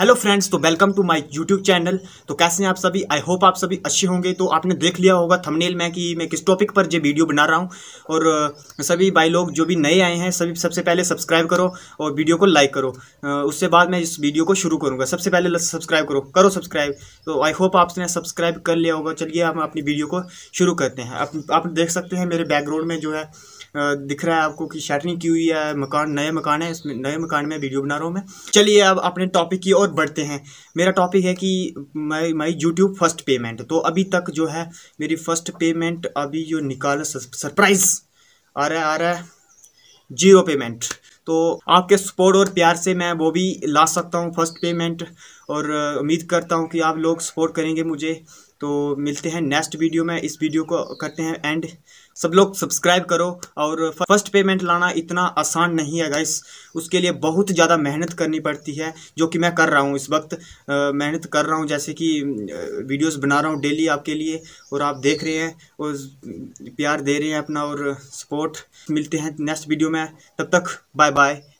hello friends तो welcome to my YouTube channel तो कैसे हैं आप सभी आई होप आप सभी अच्छे होंगे तो आपने देख लिया होगा थंबनेल में कि मैं किस टॉपिक पर ये वीडियो बना रहा हूं और सभी भाई लोग जो भी नए आए हैं सभी सबसे पहले सब्सक्राइब करो और वीडियो को लाइक करो उससे बाद मैं इस वीडियो को शुरू करूँगा सबसे पहले सब्सक्राइब करो करो सब्सक्राइब तो आई होप आपने सब्सक्राइब कर लिया होगा चलिए हम अपनी वीडियो को शुरू करते हैं आप, आप देख सकते हैं मेरे बैकग्राउंड में जो है दिख रहा है आपको कि शटरिंग की हुई है मकान नए मकान है इसमें नए मकान में वीडियो बना रहा हूँ मैं चलिए अब अपने टॉपिक की ओर बढ़ते हैं मेरा टॉपिक है कि my my YouTube first payment तो अभी तक जो है मेरी फर्स्ट पेमेंट अभी जो निकाल सरप्राइज आ रहा है आ रहा है जीरो पेमेंट तो आपके सपोर्ट और प्यार से मैं वो भी ला सकता हूँ फर्स्ट पेमेंट और उम्मीद करता हूँ कि आप लोग सपोर्ट करेंगे मुझे तो मिलते हैं नेक्स्ट वीडियो में इस वीडियो को करते हैं एंड सब लोग सब्सक्राइब करो और फर्स्ट पेमेंट लाना इतना आसान नहीं है गाइस उसके लिए बहुत ज़्यादा मेहनत करनी पड़ती है जो कि मैं कर रहा हूँ इस वक्त मेहनत कर रहा हूँ जैसे कि वीडियोस बना रहा हूँ डेली आपके लिए और आप देख रहे हैं और प्यार दे रहे हैं अपना और सपोर्ट मिलते हैं नेक्स्ट वीडियो में तब तक बाय बाय